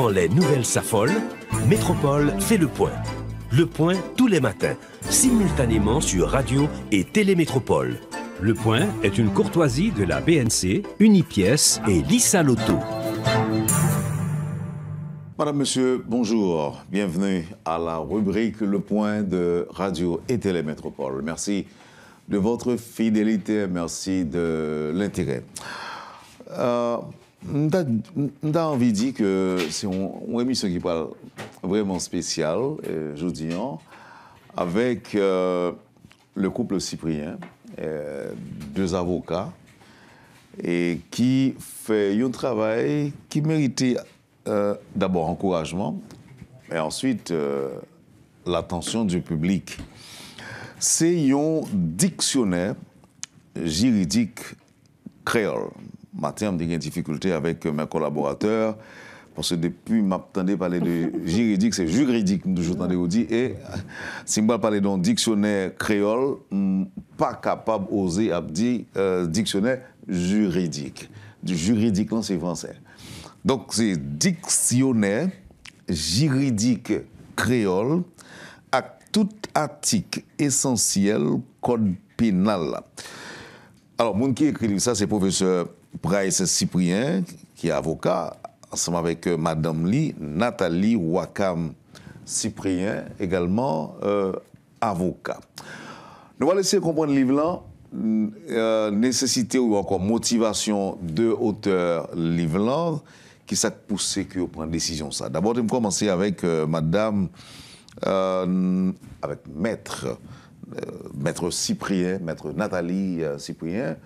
Quand les nouvelles s'affolent, Métropole fait le point. Le point tous les matins, simultanément sur radio et télémétropole. Le point est une courtoisie de la BNC, Unipièce et Lisa Lotto. Madame, Monsieur, bonjour. Bienvenue à la rubrique Le Point de Radio et Télémétropole. Merci de votre fidélité, merci de l'intérêt. Euh, a envie di ke se yon emisyon ki qui vreman vraiment vraiment an, avek avec euh, le couple Cyprien, euh, deux avocats, et qui fait un travail qui méritait euh, d'abord encouragement, et ensuite l'attention du public. C'est un dictionnaire juridique créole matin, j'ai des difficultés avec euh, mes collaborateurs. Parce que depuis, m'attendais parler de juridique, c'est juridique, je toujours au dit. Et si je parler d'un dictionnaire créole, pas capable d'oser dire euh, dictionnaire juridique. Du juridique, en français. Donc, c'est dictionnaire juridique créole à toute article essentielle, code pénal. Alors, mon qui écrit ça, c'est professeur Price Cyprien, qui est avocat, ensemble avec euh, Madame Lee, Nathalie Wakam Cyprien, également euh, avocat. Nous allons laisser comprendre l'Ivlan, euh, nécessité ou encore motivation de auteur livre qui s'est poussé que prendre décision ça. D'abord, je vais commencer avec Madame, avec Maître, Maître Cyprien, Maître Nathalie Cyprien.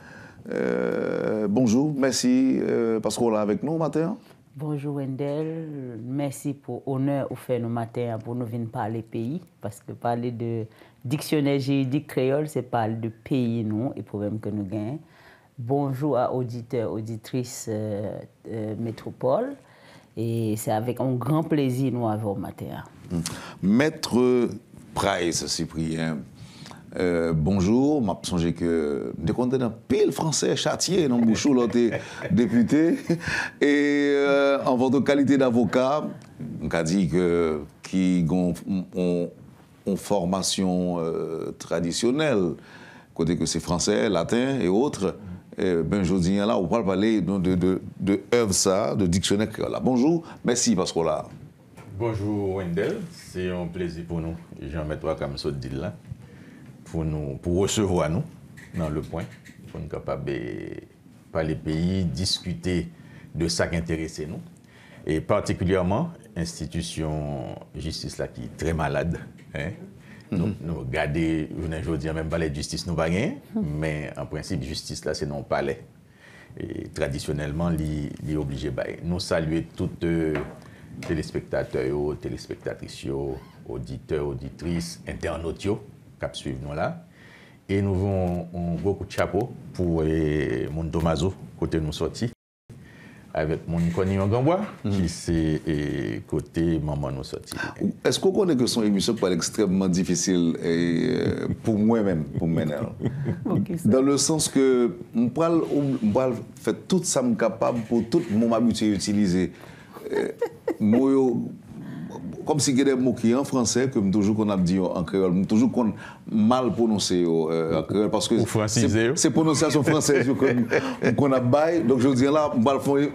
Euh, bonjour, merci euh, parce qu'on est avec nous matin. Bonjour Wendel, merci pour l'honneur au fait nous matin pour nous venir parler pays, parce que parler de dictionnaire juridique créole, c'est parler de pays, non, et problème que nous gagnons. Bonjour à auditeurs, auditrices euh, métropole, et c'est avec un grand plaisir nous avons matin. Maître Price, Cyprien, euh, bonjour, m'a songé que de compter pile français châtié non Bouchou l'autre député et euh, en votre qualité d'avocat, on a dit que qui ont, une formation euh, traditionnelle côté que c'est français, latin et autres. Eh, ben dis là, on parle parler de de de, ça, de dictionnaire là. Bonjour, merci parce là. Bonjour Wendell, c'est un plaisir pour nous. jean toi comme ça dit là. pou recevo a nou nan le point. Foun kapabe pa le peyi diskute de sa k'interese nou. Et particulièrement, institution justice la ki tre malade. Nou gade, jounen joudi, an men balè justice nou bagè, men mm-hmm. an prinsip justice la se non palè. Et tradisyonelman li oblige bagè. Nou saluè tout euh, te telespektateyo, telespektatrisyo, auditeur, auditris, ente anotyo, Kap suiv nou la. E nou voun woukou tchapo pou e, moun domazo kote nou soti. Avet moun koni yon gangwa hmm. ki se e, kote moun moun nou soti. Eskou konen ke son emisyon pou al ekstremman difisil e, pou mwen mèm, pou mènen. Dans le sens ke moun pral ou moun pral fè tout sam kapab pou tout moun moun moun se yotilize. Mouyo... comme si il y avait des mots qui en français comme toujours qu'on a dit en créole, toujours qu'on mal prononcé euh, en créole parce que c'est prononciation française qu'on a bail. Donc je dis là, le faire,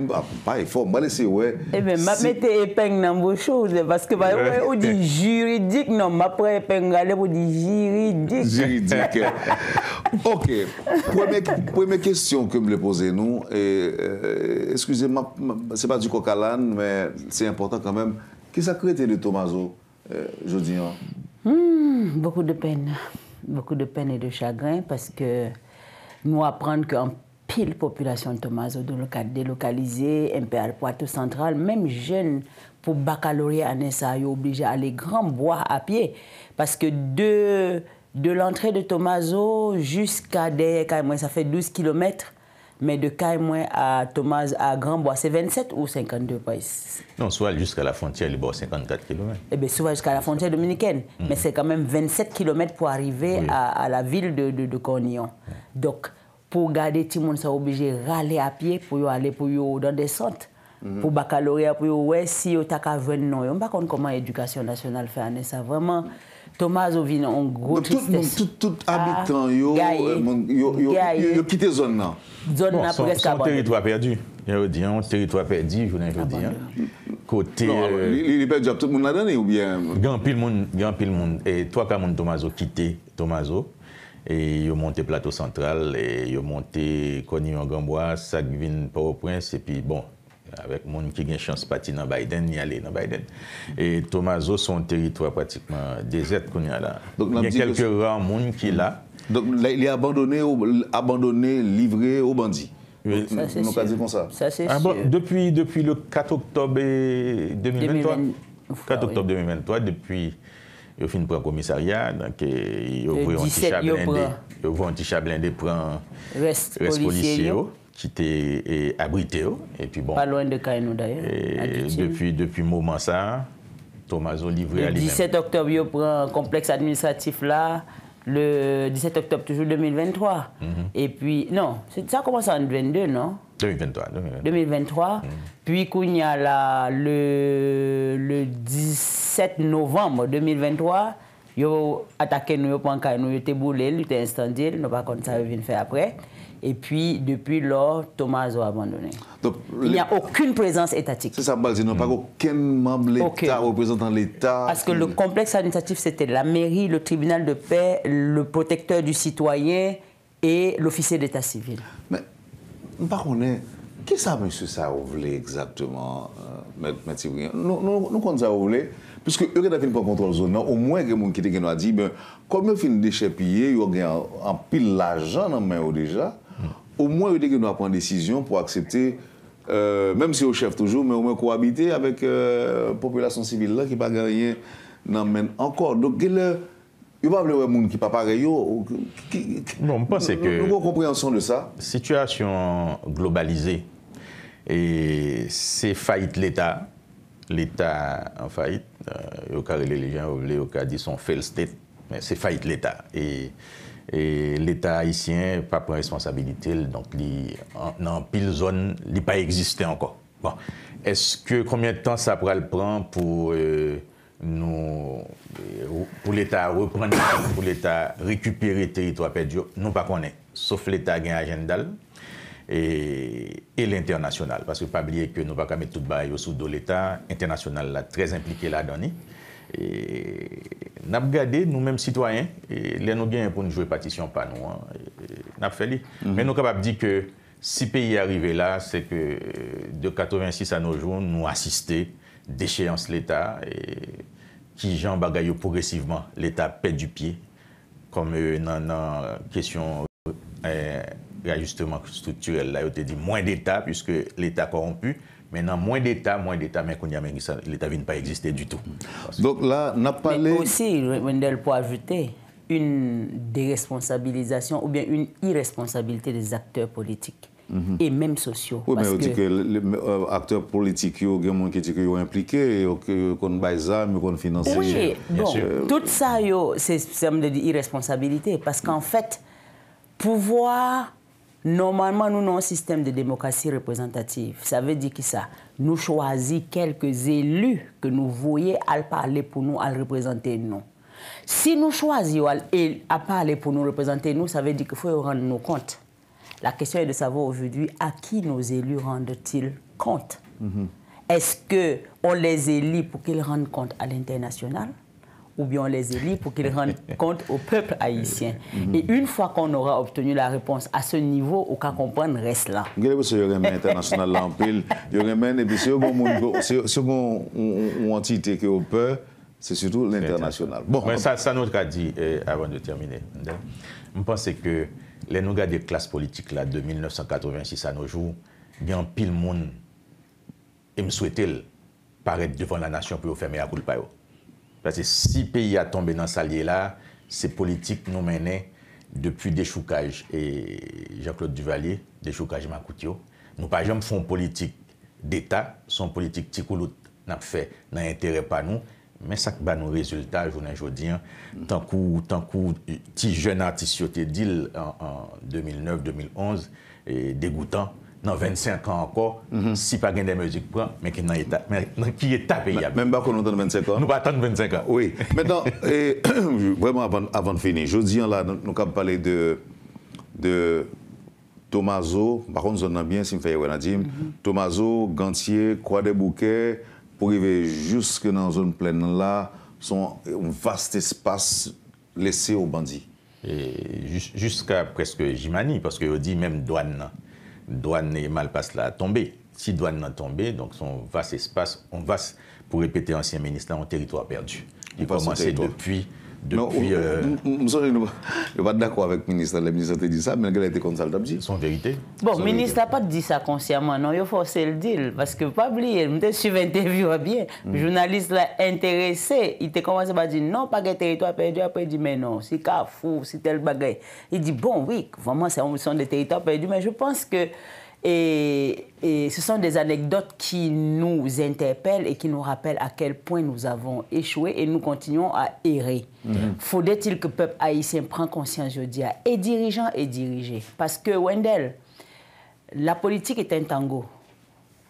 pas effort, mal laisser ouais. Eh ben m'a mettez épingle dans vos choses parce que bah ouais, on dit juridique non, m'a prend épingle on dit juridique. Juridique. OK. Première première question que me le poser, nous et euh, excusez-moi, c'est pas du coca mais c'est important quand même et ça créé de Tomaso euh, hein? hmm, Beaucoup de peine. Beaucoup de peine et de chagrin parce que nous apprendre qu'en pile population de Tomaso délocalisée, la Poitou Central, même jeunes pour baccalauréat à ça, obligé à aller grand bois à pied parce que de, de l'entrée de Tomaso jusqu'à derrière, ça fait 12 kilomètres mais de Caïmouin à Thomas à Bois, c'est 27 ou 52 Non, soit jusqu'à la frontière libre, 54 km. Eh bien, soit jusqu'à la frontière dominicaine, mm. mais c'est quand même 27 km pour arriver à, la ville de, de, Cornillon. Mm. Donc, pour garder tout le monde ça obligé de râler à pied pour aller pour dans des centres. Mm. Pour baccalauréat, pour ouais, si on a qu'à venir, on ne sait pas comment l'éducation nationale fait, ça vraiment. Tommaso vin an gwo bon, tristesse. Tout abitant ah, euh, yo, yo kite zon nan. Zon nan pou reska bonnen. Son teritwa perdi. Yon teritwa perdi, jounen jodi. Kote. Li pe diapte, moun nan dene ou bien? Gan pil moun, gan pil moun. E to akamoun Tommaso kite, Tommaso. E yo monte plato sentral. E yo monte koni yon ganboa, sak vin paro prins. E pi bon. avek moun ki gen chans pati nan Biden ni ale nan Biden e Thomas O son teritwa pratikman dezet kon yon la yon kelke ran moun ki la lè abandonè livre ou bandi moun ka zifonsa depi le 4 oktob 2023 4 oktob 2023 depi yo fin pran komisarya eh, yo vwè an ti chablende pran rest polisye yo ki te abrite yo, e pi bon. Pa lwen de kain nou daye. E depi mouman sa, Thomas ou livre alim. 17 oktob yo pren kompleks administratif la, le 17 oktob toujou 2023. E pi, non, sa koman sa an 22, non? 2023. 2023. Pi koun ya la le 17 novem, 2023, yo atake nou yo pren kain nou, yo te boule, yo te instandil, nou pa kont sa yo vin fe apre. Et puis, depuis lors, Thomas a abandonné. Il n'y a aucune présence étatique. C'est ça, bal, c'est non pas qu'aucun membre de l'État, représentant de l'État... Parce que le complexe administratif, c'était la mairie, le tribunal de paix, le protecteur du citoyen et l'officier d'État civil. Mais, par contre, qu'est-ce que ça a mené sur sa rouvelée exactement, M. Thibouien? Nous, quand ça a rouvelée, puisque eux qui ont fait une contrôle zone, non? au moins, il y a quelqu'un qui nous a dit, comme ils ont fait une déchets pillés, ils ont empilé l'argent dans les mains ou déjà? au moins, il doit prendre décision pour accepter, euh, même si au chef toujours, mais au moins cohabiter avec la euh, population civile là, qui n'a pas gagné encore. Donc, il y a pas de monde qui pas pareil. non je pense que. Nous compréhension de ça. Situation globalisée. Et c'est faillite l'État. L'État en faillite. cas euh, les gens, ils ont dit son fail state. Mais c'est faillite l'État. Et. Et l'État haïtien pa pren responsabilité, donc dans pile zone, l'est pas existé encore. Bon, est-ce que combien de temps ça pourra le prendre pour euh, euh, l'État reprendre, pour l'État récupérer territoire perdue, nous pas connaître, sauf l'État qui est en agenda, et l'international, parce que pas oublié que nous pas commettre tout bas et au-dessus de l'État, l'international est très impliqué là-dedans, E, nap gade nou menm sitwayen, le nou gen pou nou jwe patisyon pa nou, e, e, nap feli. Mhm. Men nou kapap di ke si peyi arive la, se ke de 86 a nou joun nou asiste de cheyans l'Etat, ki jan bagayou progresiveman l'Etat pet du pie, kom nan kesyon reajusteman strukturel la, yo te di mwen d'Etat, puisque l'Etat korompu. Men nan mwen d'Etat, mwen d'Etat men kon yaman gisa, l'Etat vin pa egziste du tout. Donk la, nap pale... Men osi, Mwendel, pou ajoute, un de-responsabilizasyon ou bien un i-responsabilite des akteur politik. Mhm. Et menm sosyo. Ou dike, akteur politik yo genman ki dike yo implike, yo kon bayzam, yo kon finanse. Oui, bon, tout sa yo, seme de di i-responsabilite, pask an fèt, pouvoi... Normalement, nous avons un système de démocratie représentative. Ça veut dire que ça, nous choisissons quelques élus que nous voyons à parler pour nous, à représenter nous. Si nous choisissons à parler pour nous représenter nous, ça veut dire qu'il faut rendre nos comptes. La question est de savoir aujourd'hui à qui nos élus rendent-ils compte. Mm-hmm. Est-ce qu'on les élit pour qu'ils rendent compte à l'international ou bien on les élit pour qu'ils rendent compte au peuple haïtien. Mm-hmm. Et une fois qu'on aura obtenu la réponse à ce niveau, au cas qu'on reste là. Il y a international pile. il y a et puis c'est une entité que au c'est surtout l'international. Bon, Mais ça, ça nous a dit, eh, avant de terminer, je pense que les nous des classes politiques là, de 1986 à nos jours, bien pile monde, et me souhaitait paraître devant la nation pour faire à coup de Pase si peyi a tombe nan salye la, se politik nou menen depu deshukaj. E Jean-Claude Duvalier, deshukaj makoutyo, nou pa jom fon politik deta, son politik ti kou lout nap fe nan entere pa nou, men sak ba nou rezultat, jounen jodi, tankou ti jenatis yo te dil en 2009-2011, degoutan. nan 25 an anko, si pa gen de mèjik pran, men ki etap e yab. Men bako nou tan 25 an? Nou pa tan 25 an. Oui, men nan, vraiment avant de finir, je di an la, nou ka pale de de Tomaso, bako nou zon nan bien, si m faye wè nan di, mhm. Tomaso, Gantier, Kouade Bouquet, pou y ve juske nan zon plè nan la, son vast espas lese ou bandi. Juska preske Jimani, paske y ou di men douan nan. douane et Malpass là tombé. Si douane n'a tombé, donc son vaste espace, on va, pour répéter ancien ministre, en territoire perdu. Il commençait depuis non, euh, je ne suis pas d'accord avec le ministre. Le ministre a dit ça, mais il a été consulté. ça, Son vérité. Bon, le ministre n'a pas dit ça consciemment, non, il a forcé le deal. Parce que, pas oublier, je suis interview hein, bien, hmm. le journaliste l'a intéressé, il a commencé à dire non, pas de territoire perdu, après il dit mais non, c'est fou, c'est tel bagage. Il dit bon, oui, vraiment, c'est sont des territoires perdus, mais je pense que et, ce sont des anecdotes qui nous interpellent et qui nous rappellent à quel point nous avons échoué et nous continuons à errer. Mhm. Faudrait-il que le peuple haïtien prenne conscience, je dis, et dirigeant et dirigé Parce que, Wendell, la politique est un tango,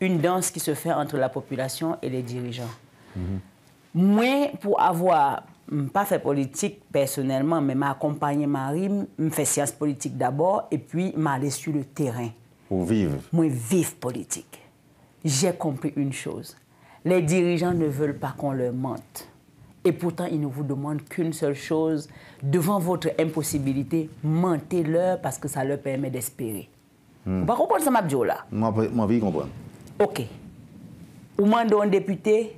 une danse qui se fait entre la population et les dirigeants. Mhm. Moi, pour avoir pas fait politique personnellement, mais m'a accompagné Marie, me fait science politique d'abord, et puis m'a allé sur le terrain. Ou vive. Moi, vive politique. J'ai compris une chose. Les dirigeants ne veulent pas qu'on leur mente. Et pourtant, ils ne vous demandent qu'une seule chose. Devant votre impossibilité, mentez-leur parce que ça leur permet d'espérer. Hmm. Vous comprenez ça, je là Moi, je comprends. OK. Ou demande un député,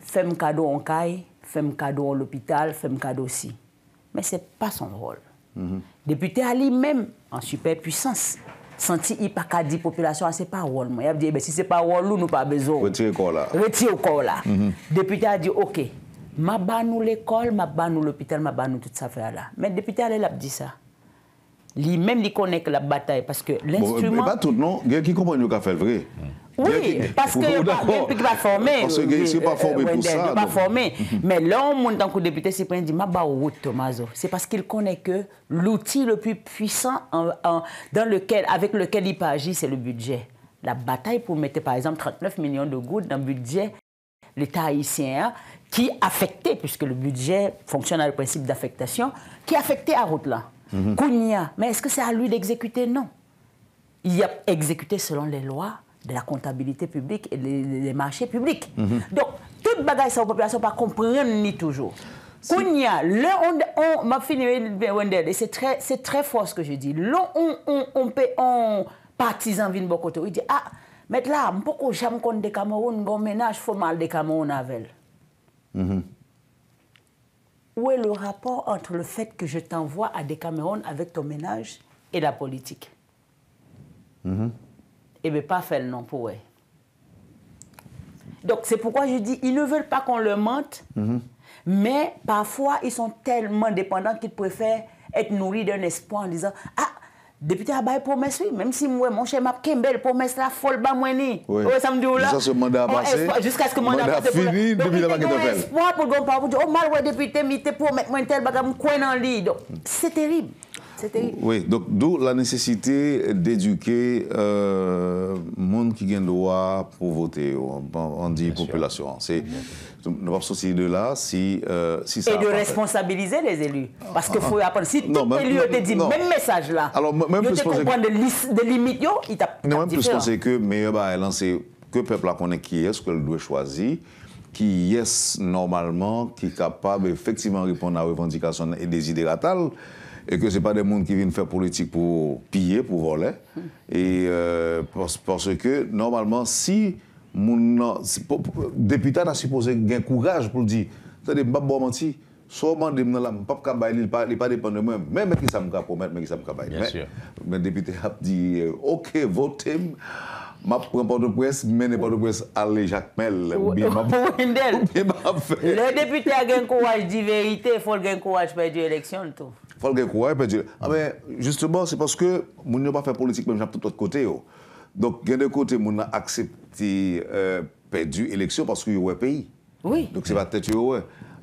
fais un cadeau en caille, fais un cadeau à l'hôpital, fais un cadeau aussi. Mais ce n'est pas son rôle. Hmm. Député Ali même, en superpuissance, Senti ipakadi populasyon, an se pa wol mwen. Eh si se pa wol, loun ou pa bezon. Reti ou kou la. Mhm. Depite a di, ok, ma ban nou l'ekol, ma ban nou l'opitel, ma ban nou tout sa fèra la. Men depite a le lap di sa. Il même connaît que la bataille parce que euh, l'instrument bon, pas tout non il qui comprend le qu'a fait vrai oui, parce que n'est pas formé. Parce que n'est pas euh, formé pour ça. pas formé. Mais là, on monte dit, coup député, c'est ne dit ma route, Tomaso. C'est parce qu'il connaît que l'outil le plus puissant dans lequel, avec lequel il peut agir, c'est le budget. La bataille pour mettre, par exemple, 39 millions de gouttes dans le budget l'État haïtien hein, qui affectait, puisque le budget fonctionne à le principe d'affectation, qui affectait à route là. Mhm. mais est-ce que c'est à lui d'exécuter Non. Il a exécuté selon les lois de la comptabilité publique et des marchés publics. Mhm. Donc, toute bagaille sur la population pas comprendre ni toujours. Kounia, le on, m'a fini, et c'est très, très fort ce que je dis. Là, on, on, on, peut, on partisan vient beaucoup côté. Il dit, ah, mais là, pourquoi j'aime qu'on des Cameroun, bon ménage, faut mal des Cameroun avec elle. Mhm. Où est le rapport entre le fait que je t'envoie à des avec ton ménage et la politique Et mm-hmm. Eh bien, pas faire le nom pour eux. Donc, c'est pourquoi je dis, ils ne veulent pas qu'on leur mente, mm-hmm. mais parfois, ils sont tellement dépendants qu'ils préfèrent être nourris d'un espoir en disant, ah, Député a bail promesse, oui. Même si moi, mon cher m'a Kembel, promesse la folle bas moi ni. Oui. Oh, ça me dit là. ce mandat oh, a passé. Jusqu'à ce que mandat a fini, depuis la baguette de espoir pour qu'on parle, pour dire, oh, mal, ouais, député, mité t'es pour mettre moi tel bagage, coin en lit, Donc, c'est terrible. Oui, donc d'où la nécessité d'éduquer euh, monde qui gagne droit pour voter, on, dit population. C'est nous sortir de là si, euh, si ça. Et de responsabiliser les élus, parce qu'il ah, ah. faut apprendre. Si tout élu te dit le même message là, alors même plus comprendre que de limites, il t'a. Non, même plus penser que meilleur bah c'est que le peuple a connaît qui est, ce qu'elle doit choisir qui est normalement qui est capable effectivement de répondre à revendication et des ratales, E ke se pa de moun ki vin fè politik pou piye, pou vole. Euh, e porske normalman si moun nan depita nan si pose gen koukaj pou di, sa de mbap bo amanti souman di mnen lan pap kabay li pa depan de mwen, men men ki sa mkap pou men men ki sa mkabay. Men depite ap di, ok, vote map kwen pote pwes men pote pwes ale jakmel ou bi mbap fè. Le depite a gen koukaj di verite fol gen koukaj pe di eleksyon l'touf. faut que courage ah mais justement c'est parce que nous n'a pas fait politique même j'ai tout l'autre côté Donc d'un de côté nous a accepté de perdu élection parce qu'il y a un pays. Oui. Donc c'est pas tête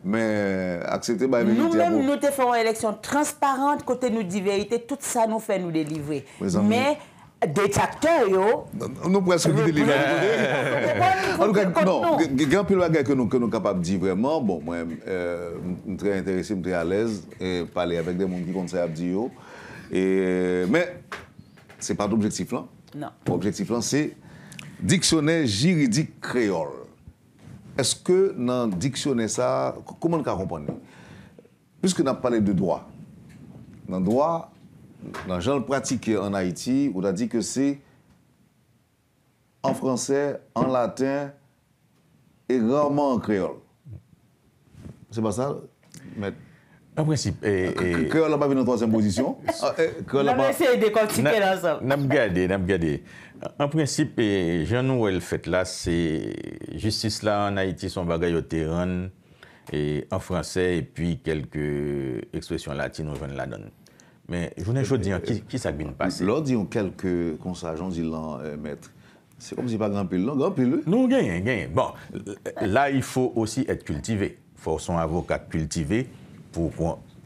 Mais accepter bah, Nous-mêmes, nous te une élection transparente, côté nous dit vérité, tout ça nous fait nous délivrer. Mais, Détacteur yo. Non pou y aske ki deleve. Non, gen piliwaga ke nou kapab di vreman. Bon, mwen mtren interese, mtren alez. E pale avek den moun ki kontse ap di yo. Men, se pa d'objektif lan. Non. Objektif lan se diksyonen jiridik kreol. Eske nan diksyonen sa, kouman ka kompon? Piske nan pale de doa. Nan doa... Nan, jen pratike en Haiti, ou la di ke se en franse, en latin, e raman en kreol. Se pa sa? En prinsip, e... e- kreol la pa vi nan trase impozisyon. Ah, eh, nan mese de konpjike dansan. Nan m gade, nan m gade. En prinsip, e, jen nou el fete la, se justice la en Haiti son bagay o teran, e, en franse, e pi kelke ekspresyon latin ou jen la donne. Mais je ne dis qui ça vient passer Lors d'un quelques conseils, ils l'ont l'an, euh, maître. C'est comme si pas grand pile, non, grand pile. Non, gagnons, gagne. Bon, euh, là, il faut aussi être cultivé. Il faut son avocat cultivé pour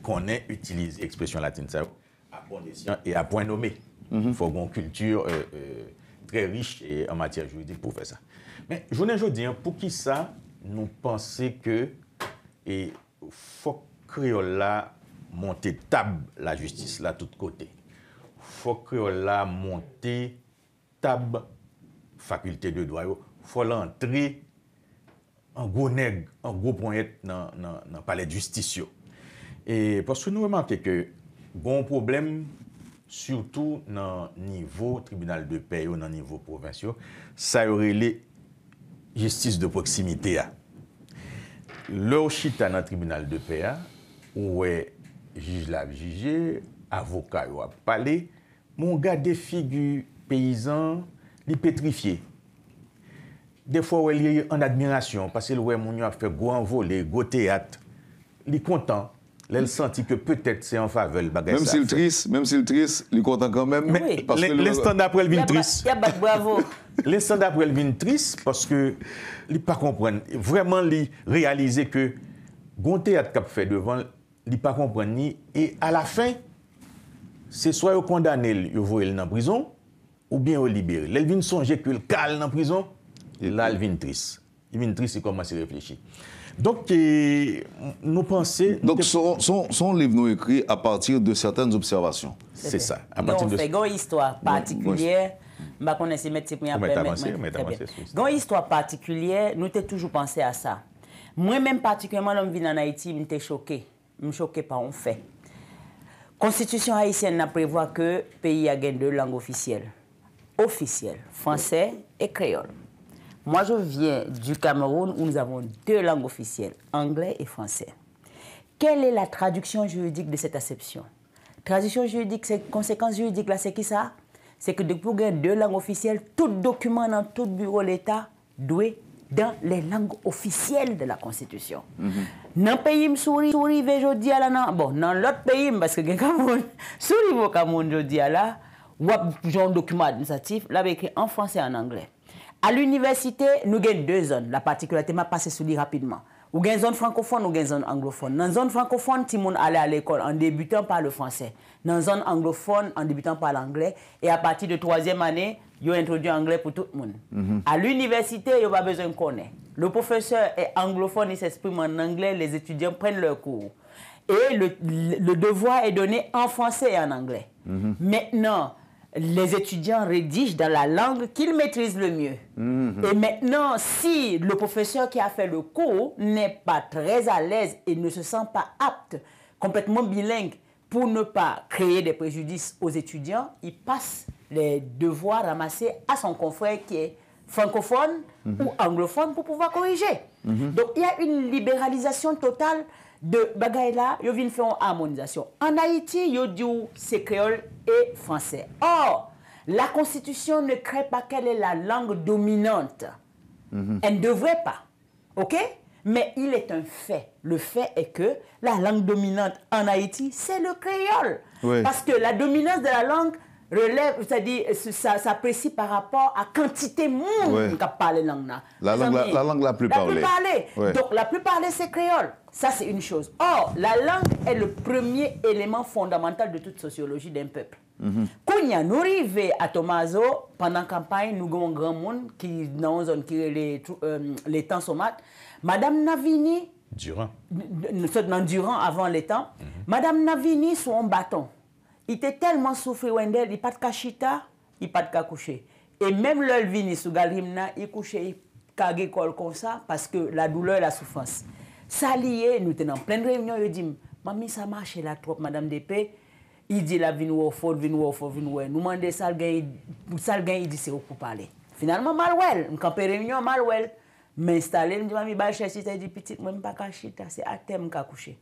qu'on ait utilisé l'expression latine, ça, à et à point nommé. Il mhm. faut une culture euh, très riche en matière juridique pour faire ça. Mais je ne veux dire, pour qui ça, nous penser que, il faut créer là, monte tab la justis la tout kote. Fok yo la monte tab fakulte de doyo, fok la antre an go neg, an go ponyet nan palet justis yo. E paswou nou e manke ke, gon problem, sou tou nan nivou tribunal de peyo, nan nivou provasyon, sa yo rele justis de proksimite ya. Lè ou chita nan tribunal de peyo, ou wey, jiz la vjije, avokay wap pale, moun ga defi gu peyizan li petrifye. De fwa wè li en admirasyon, pasè l wè moun yo a fè gwa anvole, gwa teat, li kontan, lè l senti ke pwetèt se an fave l bagay sa fè. Mèm si l tris, mèm si l tris, li kontan kwen mèm. Mèm, l estan d apre l vin tris. Yabak, bravo. L estan d apre l vin tris, paske li pa kompren, vwèman li realize ke gwa teat kap fè devan... li pa kompren ni, e a la fin, se swa yo kondanel yo vorel nan prizon, ou bien yo libere. Le vin sonje ki yo kal nan prizon, la vin tris. Vin tris, yi koman se reflechi. Donk, e, nou panse... Donk, son li vno ekri a partir de certaine observasyon. Se sa. Donk, gen yon histwa patikulyer, mba konen se mette se priyapèm, mette mette. Gen yon histwa patikulyer, nou te toujou panse a sa. Mwen menm patikulyer, mwen om vin nan Haiti, mwen te chokey. ne me choquez pas, on fait. Constitution haïtienne prévoit que le pays a deux langues officielles. Officielles, français et créole. Moi, je viens du Cameroun où nous avons deux langues officielles, anglais et français. Quelle est la traduction juridique de cette acception Traduction juridique, c'est conséquence juridique, là, c'est qui ça C'est que pour gagner deux langues officielles, tout document dans tout bureau de l'État doit dans les langues officielles de la Constitution. Dans mhm. le pays, souri, souri, jodi ala, bon, dans l'autre pays, parce que Cameroun, souris au Cameroun, jodi la, ou un document administratif, là, écrit en français et en anglais. À l'université, nous avons deux zones. La particularité m'a passé sous rapidement. Ou une zone francophone ou une zone anglophone. Dans la zone francophone, tout le allait à l'école en débutant par le français. Dans la zone anglophone, en débutant par l'anglais. Et à partir de troisième année, ont introduit l'anglais pour tout le monde. À l'université, il n'y a pas besoin de connaître. Le professeur est anglophone, il s'exprime en anglais, les étudiants prennent leur cours. Et le, devoir est donné en français et en anglais. Maintenant, les étudiants rédigent dans la langue qu'ils maîtrisent le mieux. Et maintenant, si le professeur qui a fait le cours n'est pas très à l'aise et ne se sent pas apte, complètement bilingue, pour ne pas créer des préjudices aux étudiants, il passe les devoirs ramassés à son confrère qui est francophone mhm. ou anglophone pour pouvoir corriger. Mhm. Donc il y a une libéralisation totale de Bagaila, là il y faire une harmonisation. En Haïti, il dit c'est créole et français. Or, la constitution ne crée pas quelle est la langue dominante. Mhm. Elle ne devrait pas. OK Mais il est un fait. Le fait est que la langue dominante en Haïti, c'est le créole. Parce que la dominance de la langue relève, c'est-à-dire ça s'apprécie par rapport à quantité monde qui parle La langue la, langue la plus parlée. La plus parlée. Donc la plus parlée c'est créole. Ça c'est une chose. Or la langue est le premier élément fondamental de toute sociologie d'un peuple. Mhm. Quand nous arrivons à Tomaso pendant la campagne, nous avons un grand monde qui dans une zone qui les, euh, les temps somates. Madame Navini. Durant. Nous sommes Durant avant les temps. Mhm. Madame Navini sur un bâton il était tellement souffert Wendel, il pas de kachita, il pas de coucher. Et même leur vini sous galimna, il couchait il col comme ça parce que la douleur, la souffrance. Ça lié, nous étions en pleine réunion, il dit "Mamie, ça marche la trop madame Dépé." Il dit la vini ou fort, vini ou fort, Nous mandé ça ça il dit c'est au pour parler. Finalement malwell, on campé réunion malwell, m'installer, me dit "Mamie, bah chita, il dit petite, moi pas cachita, c'est à thème qu'a coucher."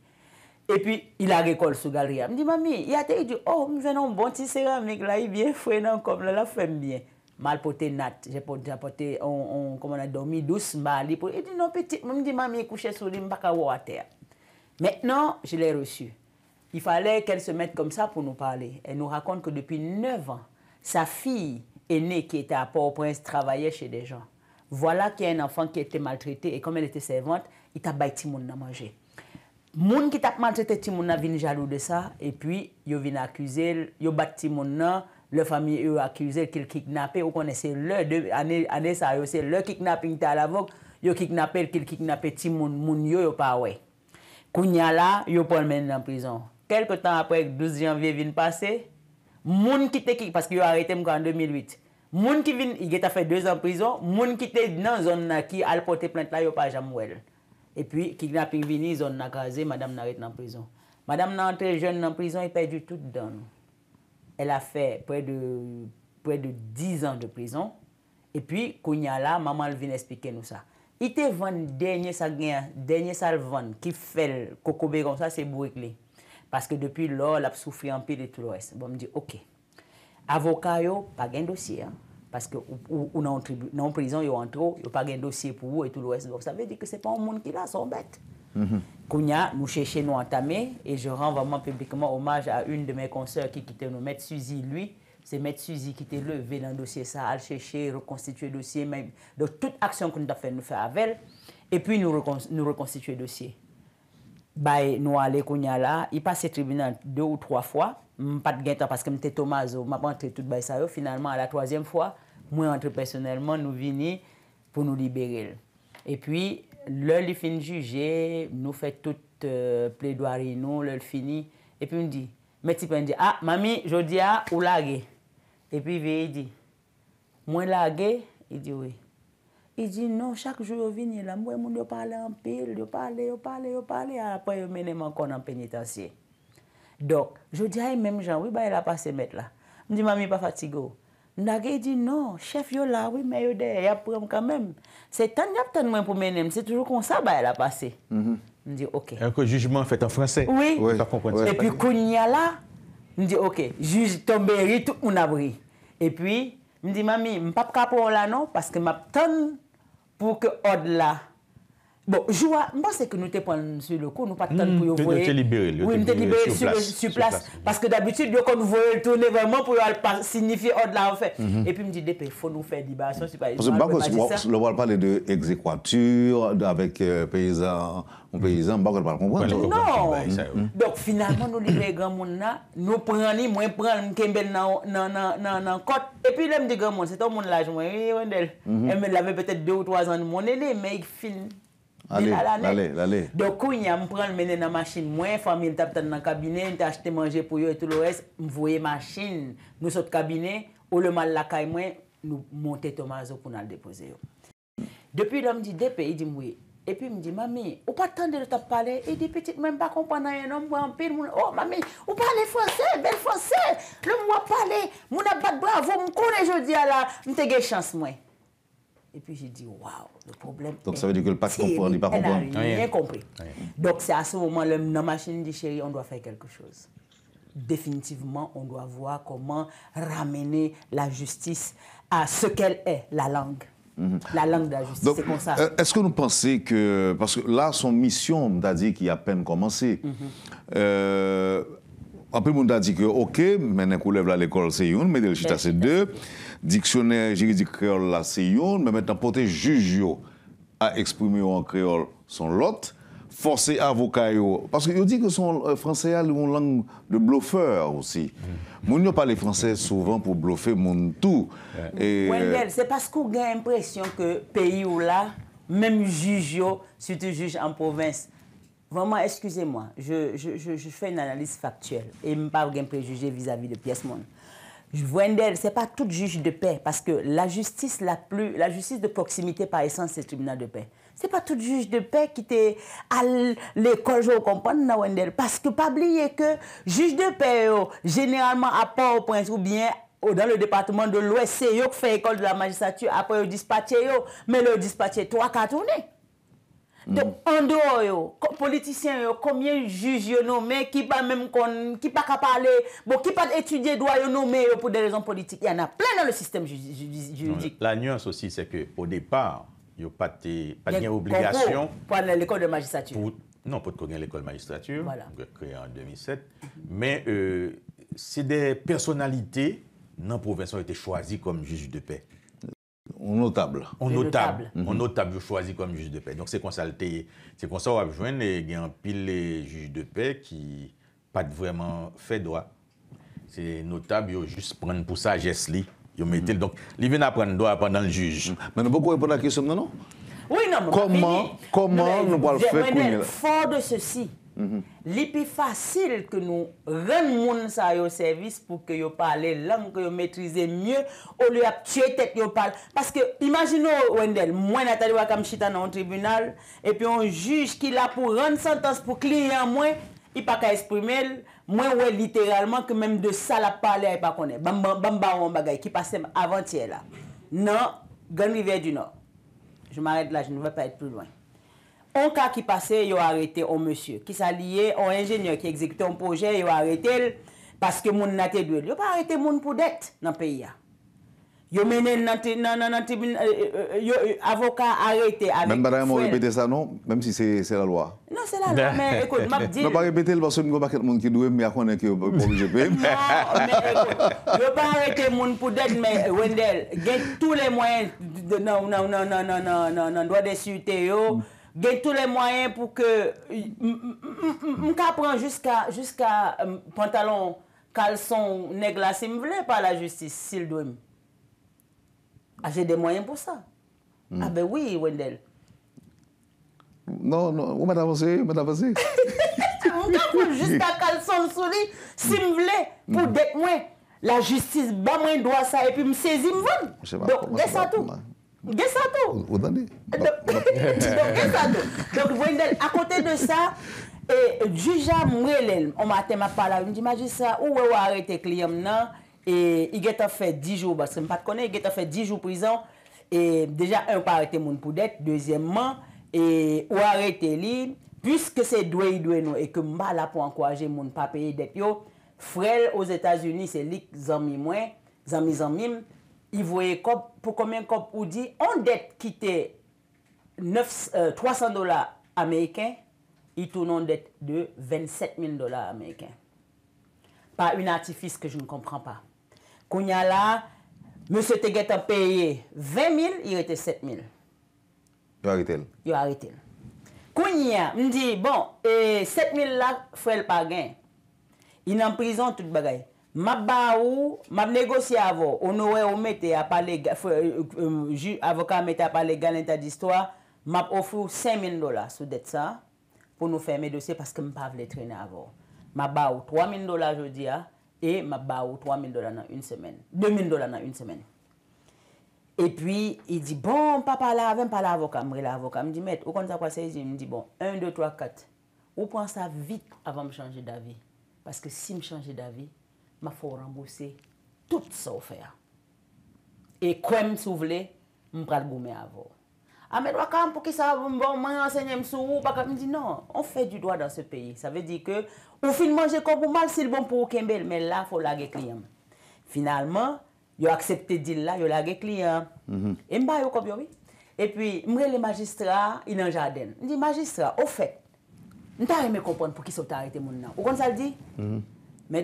Et puis, il a récolte sous galerie. Il me dit, mamie, il a dit, oh, je viens un bon petit céramique là, il est bien frais, comme là, la fait bien. Mal porté nat, j'ai porté, on, comment on a dormi douce, mal. Il dit, non, petit, maman, me dit, mamie, couché sur lui, je ne pas à terre. Maintenant, je l'ai reçu. Il fallait qu'elle se mette comme ça pour nous parler. Elle nous raconte que depuis 9 ans, sa fille aînée qui était à Port-au-Prince travaillait chez des gens. Voilà qu'il y a un enfant qui était maltraité et comme elle était servante, il t'a bâti mon à manger. Moun ki tap matre te ti moun nan vin jalou de sa, e pi yo vin akuse, yo bat ti moun nan, le famye yo akuse, kil kiknape, yo konese le, ane sa yo se, le kiknape yon te alavok, yo kiknape, kil kiknape ti moun, moun yo yo pa wey. Kounyala, yo pon men nan prizon. Kelke tan apre, 12 janvi vin pase, moun ki te kik, paske yo arete mko an 2008, moun ki vin, i geta fey 2 an prizon, moun ki te nan zon nan ki, al pote planta yo pa jam wel. E pwi, ki na pirvini, zon nan kaze, madame nan rete nan prizon. Madame nan an tre jen nan prizon, e pe di tout dan nou. El la fe pre de 10 an de prizon. E pwi, kounya la, maman al vin espike nou sa. Ite van denye salvan ki fel kokobe kon sa, se bou ek li. Paske depi lor, lap soufri an pi de tout l'ouest. Bon, mi di, ok. Avoka yo, pa gen dosye, an. Parce ou, ou, en prison, tribu, nan prison trop antro, pas pour vous pour vous et tout l'Ouest. veut dire que ce n'est pas un un qui la, son là sont bêtes mm-hmm. Kounya, nous cherchons, nous entamé et je rends vraiment publiquement hommage à une de mes consoeurs qui quittait nous, Mette Suzy, lui. C'est maître Suzy qui était levé dans le dossier ça, à chercher, reconstituer le dossier, même de toute action que nous avons fait, nous faire avec elle, et puis nous, reconstituer le dossier. Bah, nous allons kounya là, il passe le tribunal deux ou trois fois, pas de temps parce que suis Thomas, m'a pas entré tout ça, finalement à la troisième fois, Mwen entre personelman nou vini pou nou liberil. E pi, lèl fin juje, nou fè tout euh, plèdouari nou, lèl fini. E pi mwen di, mè ti pe mwen di, a, ah, mami, jodi a, ou lagè? E pi ve yi di, mwen lagè, yi di wè. Yi di, nou, chak jou yo vini, la mwen moun yo pale anpil, yo pale, yo pale, yo pale, a la po yo mène mwen kon an penitansye. Dok, jodi a yi e mèm jan, wè ba yi e la pase mèt la? Mwen di, mami, pa fatigo wè? Nage dit non, chef yo là, oui, mais yo y a quand même. C'est tant y a tant moins pour mener, c'est toujours comme ça, bah, elle a passé. Mm -hmm. Je dis ok. Un jugement fait en français. Oui. oui. Et puis, quand il y a là, je dis ok, juge tombé, tout on abri. Et puis, je dis mamie, je ne pas pour là non, parce que je pour que au là. Bon, jwa, mwen seke nou te pon sou le kou, nou patan pou yo voye. Mwen te liberi. Mwen te liberi sou plas. Paske d'abitit, yo kon voye l'tourne verman pou yo alpare, signifi od la ou fe. E pi mdi depe, foun nou fe dibarasyon, si pa yon alpare. Paske bako lopal pale de ekzekwatur, avèk peyizan, mwen peyizan, bako lopal konpwant. Non, donk finalman nou libe yon gran moun na, nou prani mwen pran mwen kembe nan kot. E pi lèm di gran moun, se to moun laj mwen, yon del, mwen lave petèt 2 ou 3 an moun, yon del, mwen y Alè, alè, alè, alè. Dèkou yè m pran menè nan masjin mwen, fami yè tap tan nan kabine, yè te achete manje pou yò et tout lò es, m vouye masjin nou sot kabine, ou le mal lakay mwen, nou monte tomazo pou nan depose yò. Depi lò m di depè, yè di m wè, epi m di mami, ou pa tan de lò tap pale, yè di petit mè m bakompan nan yè nom, m wè anpil, m wè, oh mami, ou pale fransè, bel fransè, lò m wè pale, m wè bat bravo, m kounè jò di alè, m te ge chans mwen. Et puis j'ai dit, waouh, le problème. Donc ça veut dire que le pacte comprend, pas comprendre. n'a rien compris. Donc c'est à ce moment-là, la machine dit, chérie, on doit faire quelque chose. Définitivement, on doit voir comment ramener la justice à ce qu'elle est, la langue. Mhm. La langue de la justice, c'est comme ça. Euh, est-ce que nous pensez que, parce que là, son mission, on qui dit qu'il a peine commencé, mhm. euh, en plus, a dit que, OK, maintenant qu'on lève l'école, c'est une, mais c'est deux. Dictionnaire juridique créole, c'est une, mais maintenant, pour tes juges à exprimer en créole, son lot. Forcer avocat, parce qu'il dit que son euh, français a une langue de bluffeur aussi. Nous mm. parlent le français souvent pour bluffer mon tout. Euh, c'est parce qu'on a l'impression que pays ou là, même juge, surtout juge en province, Vraiment, excusez-moi, je, je, fais une analyse factuelle et pas un préjugé vis-à-vis de Pièce Monde. Wendel, ce n'est pas tout juge de paix, parce que la justice la plus, la justice de proximité par essence, c'est le tribunal de paix. Ce n'est pas tout juge de paix qui est à l'école, je comprends, Parce que pas oublier que juge de paix, oh, généralement à Port-au-Prince ou bien oh, dans le département de l'Ouest, c'est eux qui école de la magistrature, après ils dispatchent, oh, mais le dispatchent trois tourné. De an mm. do yo, politisyen yo, komyen juj yo nome, ki pa menm kon, ki pa ka pale, bo ki pa etudye do yo nome yo pou non, de rezon politik, yana ple nan le sistem juridik. La nyans osi se ke, o depar, yo pati, pati gen obligasyon. Yon kon kon, pou an l'ekol de magistratur. Non, pou kon gen l'ekol de magistratur, kre en 2007. Men, se de personalite, nan pou Vincent yo te chwazi kom juj de pek. On notable. On notable. On notable yo chwazi kwa m juz de pe. Donk se konsalteye. Se konsalteye yo apjwenye gen apil le juz de pe ki pat vreman fe doa. Se notable yo juz pren pou sa jesli. Yo mm-hmm. metel. Donk li vina pren doa apan dan l juz. Men mm-hmm. nou pou kwe pou la kesem nanon? Non? Oui nanon. Koman nou pal fe koune la? Fon de se si. Mm-hmm. li pi fasil ke nou ren moun sa yo servis pou ke yo pale lank, ke yo metrize mye ou li ap tue tek yo pale paske imajino wendel mwen a tali wakam chita nan yon tribunal epi yon juj ki la pou ren sentans pou kli yon mwen yi pa ka esprime l mwen wè literalman ke mwen de sal ap pale a yi pa kone bamba wong bagay ki pase m avanti e la nan, gan rivye du nor jou m arete la, joun wè pa ete pou lwen On ka ki pase, yo arete o monsye, ki sa liye o enjeneur ki ekzekite an pouje, yo arete el, paske moun natte dwe. Yo pa arete moun pou det nan peya. Yo menen nan te... Yo avoka arete... Men baday moun repete sa, non? Men si se la lwa. Non, se la lwa. Yo pa arete moun pou det, men gen tout le mwen nan doa de sute yo. Gen tout le mwayen pou ke mka pran jusqu'a pantalon, kalson, negla, si m vle, pa la justice, si l'dwem. A, jè de mwayen pou sa. A, be, oui, Wendel. Non, non, ou mèd avansé, mèd avansé. Mka pran jusqu'a kalson souli, si m vle, pou det mwen, la justice, ba mwen dwa sa, e pi m sezi m vwem. Don, de sa tou. Ge sato? O dani? Don, ge sato? Don, wendel, akote de sa, juja mwel el, o maten ma pala, mdi majisa, ou we warete kliyam nan, e, i geta fe di jou, basen pat kone, i geta fe di jou prizan, e, deja, an pa arete moun poudet, dezyemman, e, warete li, puisque se dwey dwey nou, e ke mba la pou ankwaje moun pa peyedet yo, frel, o Zetasuni, se lik zami mwen, zami zami mwen, Y voye kop pou komen kop ou di, on det kite 300 dola Ameriken, y tou non det de 27000 dola Ameriken. Pa un atifis ke joun kompran pa. Kounya la, M. Tegeta peye 20 000, y rete 7000. Yo a reten. Yo a reten. Kounya, m di, bon, 7000 la fwe l pa gen. Y nan prizon tout bagay. Y nan prizon tout bagay. Mab ba ou, mab negosi avou, ou nou e omete a pale, euh, euh, avoka amete a pale galenta di istwa, mab ofrou 5 min dola sou det sa, pou nou fè me dosye, paske m pa vle trene avou. Mab ba ou, 3 min dola jodi ya, e mab ba ou, 3 min dola nan un semen, 2 min dola nan un semen. E pi, i di, bon, m pa pale avokan, mre la avokan, m di, met, ou kon sa kwa se, m di, bon, 1, 2, 3, 4, ou pon sa vit avon m chanje davi, paske si m chanje davi, ma fò rambousse tout sa ou fè ya. E kwen m sou vle, m prad goume avò. A mèd wakam pou ki sa m bon, man yansenye m sou wou, baka m di nan, on fè du doa dan se peyi. Sa vè di ke, ou fin manje kòp ou mal sil bon pou ou kembèl, men la fò lage kliyam. Finalman, yo aksepte dil la, yo lage kliyam. Mm-hmm. E m bayo kòp yo vi. E pi, m re le magistra, inan jaden. Ni magistra, ou fè, n tan yon mè kompon pou ki sa tarite moun nan. Ou kon sa l di? Mè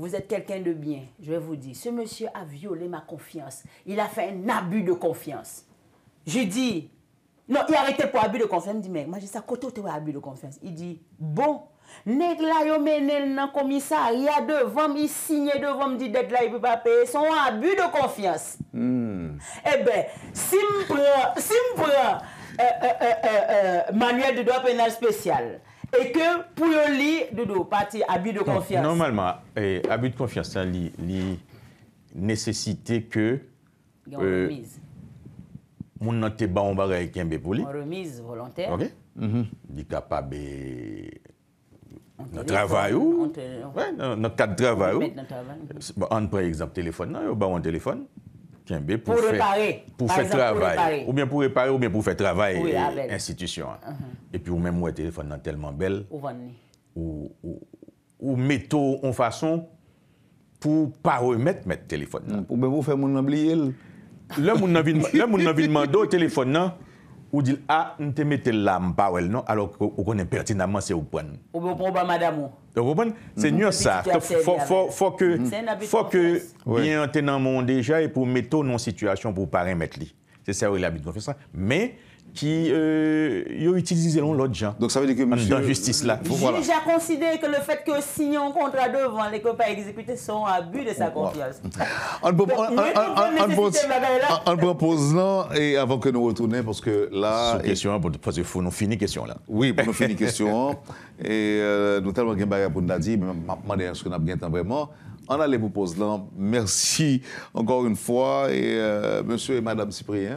vous êtes quelqu'un de bien, je vais vous dire, ce monsieur a violé ma confiance. Il a fait un abus de confiance. Je dis, non, il a arrêté pour abus de confiance. Il dit, mais moi, je sais, côté tu abus de confiance. Il dit, bon, nèg là, yo mené nan commissariat devant, il signe devant, me dit, d'être là, il peut pas payer. Son abus de confiance. Hmm. Eh bien, si je prends si euh, euh, euh, euh, manuel de droit pénal spécial, E ke pou yon li doudou, pati, abi de konfiyans. Non, Normalman, eh, abi de konfiyans, li nesesite ke moun nan te baon baray kenbe pou li. Moun remise volantè. Ok, mhm. li kapabe eh, nan travay ou, nan kat travay ou, bon, an pre exemple telefon nan, yo baon telefon. pou repare, ou mwen pou repare, ou mwen pou fè travay e pi ou mwen mwen telefon nan telman bel ou meto ou mwen fason pou pa ou mèt mèt telefon nan ou mwen mwen fè moun mwen bli el lè moun mwen vi nman do telefon nan Ou dil, a, ah, n te mette la mpa ou el non, alok ou konen pertinanman se ou pon. Ou pon pa madamou. Ou pon, se nyo sa. Fok ke, fok ke, bien tenanman deja, pou mette ou non situasyon pou pa remet li. Se se ou il abit kon fesan. Me, qui euh, utiliseront l'autre gens. Donc ça veut dire que monsieur... Dans justice là. Voilà. J'ai considéré que le fait que signons un contrat devant les copains exécutés sont abus de sa confiance. On En là et avant que nous retournions, parce que là... Sous question, hein, parce qu'il faut nous finir question là. Oui, pour nous finir question. et euh, nous avons un pour nous dire, mais je ce qu'on a bien temps vraiment on allait vous poser là. Merci encore une fois, et, euh, monsieur et madame Cyprien.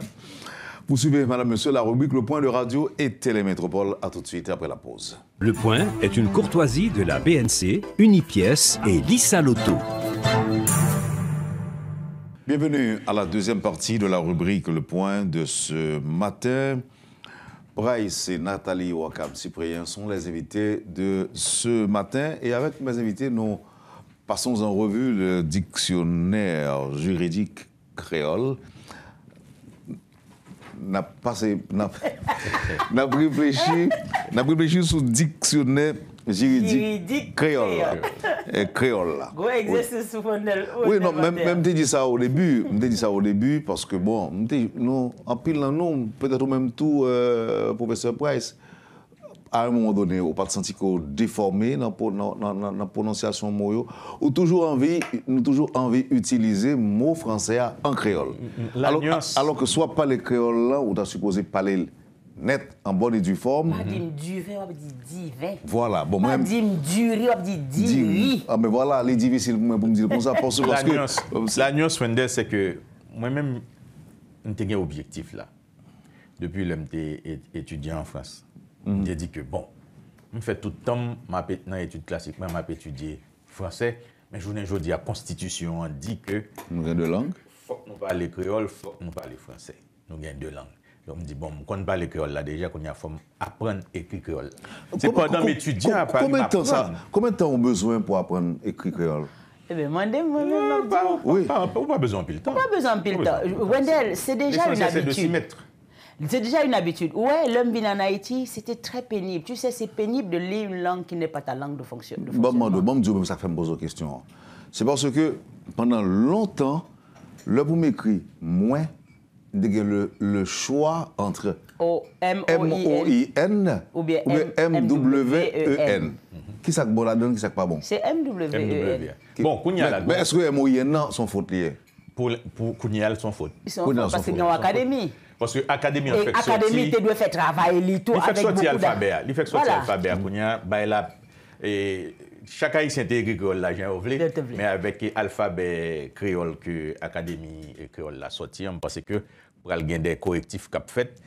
Vous suivez, madame, monsieur, la rubrique Le Point de Radio et Télémétropole. À tout de suite après la pause. Le Point est une courtoisie de la BNC, Unipièce et Lisa Lotto. Bienvenue à la deuxième partie de la rubrique Le Point de ce matin. Bryce et Nathalie Wakam Cyprien sont les invités de ce matin. Et avec mes invités, nous passons en revue le dictionnaire juridique créole na passe, na na priplechi na priplechi sou diksyonè jiridik kreol kreol la mte di sa ou debu mte di sa ou debu mte di sa ou debu mte di sa ou debu mte di sa ou debu A yon moun donè, ou pati santi ki ou deforme nan prononsyasyon mou yo, ou toujou anvi, nou toujou anvi utilize mou franseya an kreol. La nyos. Alo ke swa pale kreol la, ou ta suppose pale net an bodi di form. Ma di mdive, wap di dive. Voilà. Ma di mduri, wap di diwi. A me wala, li divi si mwen pou mdi de bon sa. La nyos, la nyos fwende, se ke mwen men mtenge objektif la. Depi lèm te etudye an franse. Mhm. J'ai dit que bon, je fais tout le temps ma dans l'étude classique, je vais étudier français, mais je vous dis à la Constitution, dit que. Nous avons deux langues. Faut que nous parlions créole, faut que nous parlions français. Nous avons deux langues. Donc, je me dit, bon, quand on parle créole là déjà, qu'on a forme apprendre écrit créole. C'est pendant étudiants à Paris. Combien de temps ça Combien de temps a besoin pour apprendre écrit créole eh bien, demandez-moi. Ah, oui. Pas, pas, besoin de pile temps. Pas besoin de pile temps. Wendell, c'est déjà une habitude. C'est de s'y mettre. C'est déjà une habitude. Ouais, l'homme vient en Haïti, c'était très pénible. Tu sais, c'est pénible de lire une langue qui n'est pas ta langue de fonctionnement. Bon, bon, bon, ça fait une bonne question. C'est parce que pendant longtemps, le pour m'écrit moins le, le choix entre M-O-I-N ou bien M-W-E-N. E e qui est bon là-dedans, qui est pas bon C'est M-W-E-N. E bon, Mais est-ce que M-O-I-N sont faute liées Pour Kounia, sont fautes. Ils sont fautes parce qu'ils ont académie. Akademi te dwe fè travay li tout. Li fèk soti alfabe a. Li fèk soti alfabe a. Chaka yi sente ekri kreol la jen ou vle. Mè avèk alfabe kreol akademi kreol la soti. Mpase ke pral gen de korektif kap fèt.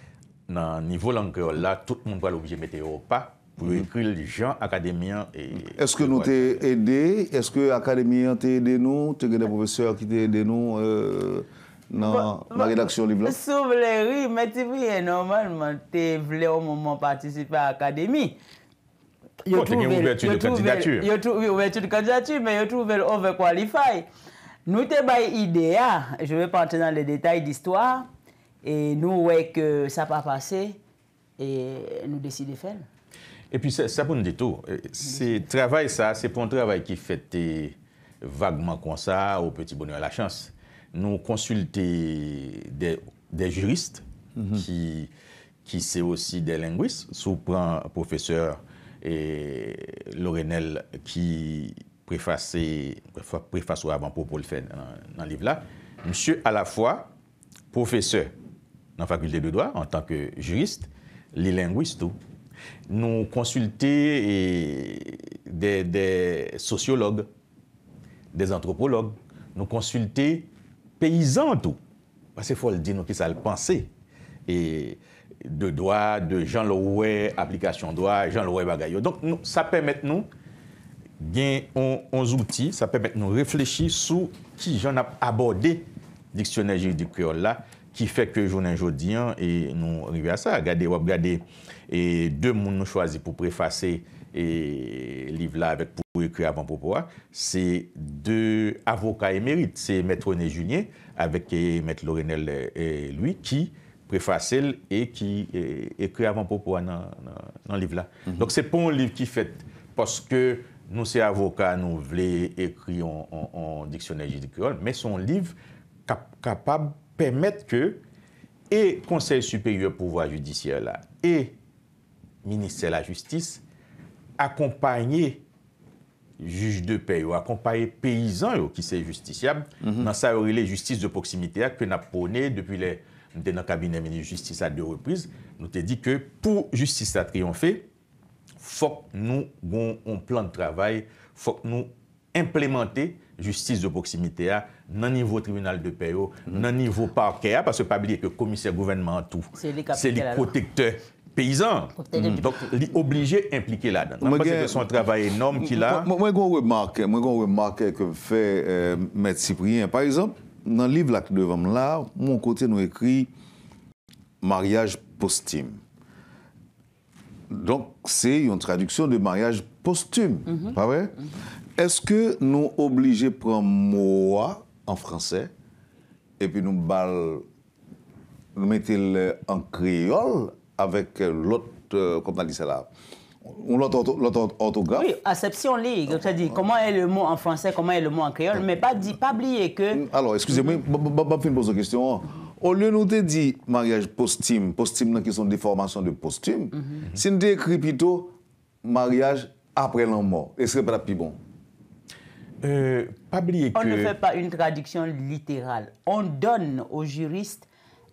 Nan nivou lang kreol la tout moun pral obje mete ou pa pou mm-hmm. ekri lijan akademian. Eske nou te ede? Eske akademian te ede nou? Te gen de profeseur ki te ede nou? Mpase. Euh, nan ma bon, bon, redaksyon li vlan. Sou vle ri, meti vle eh, yon normalman te vle ou mouman patisipe akademi. Yon te gen ouvertu de kandidatur. Yon te gen ouvertu de kandidatur, men yon te gen ouvertu de overqualify. Nou te bay idea, jwè pantè nan le detay d'istwa, nou wèk sa pa pase, nou deside fèl. E pi sa pou nou deto. Se travay sa, se pou nou travay ki fète euh, vagman kon sa ou petit boni wè la chans. nous consulter des, des juristes mhm. qui, qui aussi des linguistes. Sous le professeur et Lorenel qui préface, préface avant pour, le faire dans, le livre là. Monsieur à la fois professeur dans la faculté de droit en tant que juriste, les linguistes Nous consulter des, des sociologues, des anthropologues, nous consulter peyizan tou, pase fol di nou ki sa l'pense, de doa, de jan lorwe, aplikasyon doa, jan lorwe bagayou. Donk sa pemet nou gen on zouti, sa pemet nou reflechi sou ki jan ap abode diksyoner jiv di kriol la, ki feke jounen jodian, e nou rive a sa, gade wap gade, e de moun nou chwazi pou prefase e liv la pou écrit avant propos, c'est deux avocats émérites, c'est Maître René Julien avec e Maître Lorenel et lui, qui préfacent et qui écrit e, avant propos dans le livre-là. Mhm. Donc, ce n'est pas un livre qui fait parce que nous, ces avocats, nous voulons écrire en, dictionnaire judiciaire, mais son livre capable de permettre que et Conseil supérieur pouvoir judiciaire là, et ministère de la Justice accompagnent juj de peyo, akompaye peyizan yo ki se justisyab, nan sa yori le justice de proximite a, ke nan pwone, depi le, mten nan kabine meni justice a de reprise, nou te di ke pou justice a triyonfe, fok nou gon on plan de travay, fok nou implemente justice de proximite a, nan nivou tribunal de peyo, mhm. nan nivou parke a, pas se pabliye ke komise gouvernementou, se li protekteur, Paysan. Mm. Donc, li oblige implike la. Nanman seke son travay enom ki la. Mwen kon remarke, mwen kon remarke ke fè euh, Mèd Cyprien. Par exemple, nan liv la ki devèm la, moun kote nou ekri mariage postim. Donk, se yon traduksyon de mariage postim. Mm-hmm. Pa wè? Mm-hmm. Eske nou oblige pren moua an fransè epi nou bal nou mette lè an kriol avec euh, l'autre, euh, comme on dit cela, l'autre orthographe. Oui, acception League, C'est-à-dire, comment est le mot en français, comment est le mot en créole, mais pas, dit, pas oublier que. Alors, excusez-moi, je mm. vais poser une question. Au lieu de nous dire mariage posthume, posthume qui sont des formations de posthume, mm-hmm. si nous écrit plutôt mariage après la mort, est-ce que pas plus bon? Euh, pas oublier que... On ne fait pas une traduction littérale. On donne aux juristes